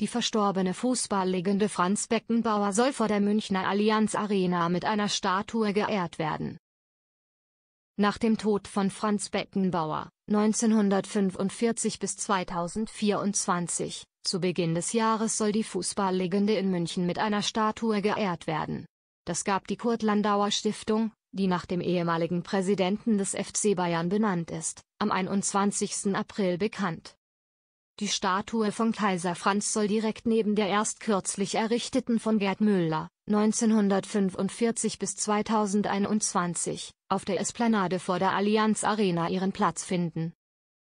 Die verstorbene Fußballlegende Franz Beckenbauer soll vor der Münchner Allianz Arena mit einer Statue geehrt werden. Nach dem Tod von Franz Beckenbauer, 1945 bis 2024, zu Beginn des Jahres soll die Fußballlegende in München mit einer Statue geehrt werden. Das gab die Kurt Landauer Stiftung, die nach dem ehemaligen Präsidenten des FC Bayern benannt ist, am 21. April bekannt die Statue von Kaiser Franz soll direkt neben der erst kürzlich errichteten von Gerd Müller, 1945 bis 2021, auf der Esplanade vor der Allianz Arena ihren Platz finden.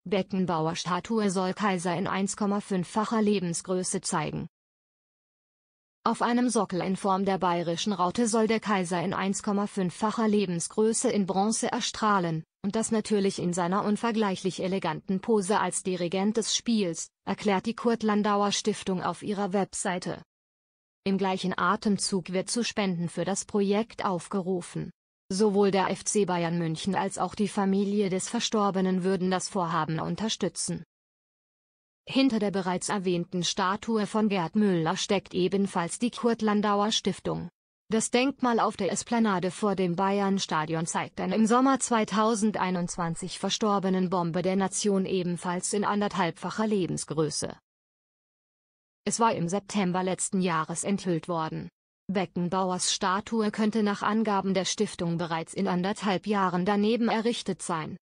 Beckenbauer Statue soll Kaiser in 1,5-facher Lebensgröße zeigen. Auf einem Sockel in Form der bayerischen Raute soll der Kaiser in 1,5-facher Lebensgröße in Bronze erstrahlen, und das natürlich in seiner unvergleichlich eleganten Pose als Dirigent des Spiels, erklärt die Kurt Landauer Stiftung auf ihrer Webseite. Im gleichen Atemzug wird zu Spenden für das Projekt aufgerufen. Sowohl der FC Bayern München als auch die Familie des Verstorbenen würden das Vorhaben unterstützen. Hinter der bereits erwähnten Statue von Gerd Müller steckt ebenfalls die Kurt Landauer Stiftung. Das Denkmal auf der Esplanade vor dem Bayern-Stadion zeigt einen im Sommer 2021 verstorbenen Bombe der Nation ebenfalls in anderthalbfacher Lebensgröße. Es war im September letzten Jahres enthüllt worden. Beckenbauers Statue könnte nach Angaben der Stiftung bereits in anderthalb Jahren daneben errichtet sein.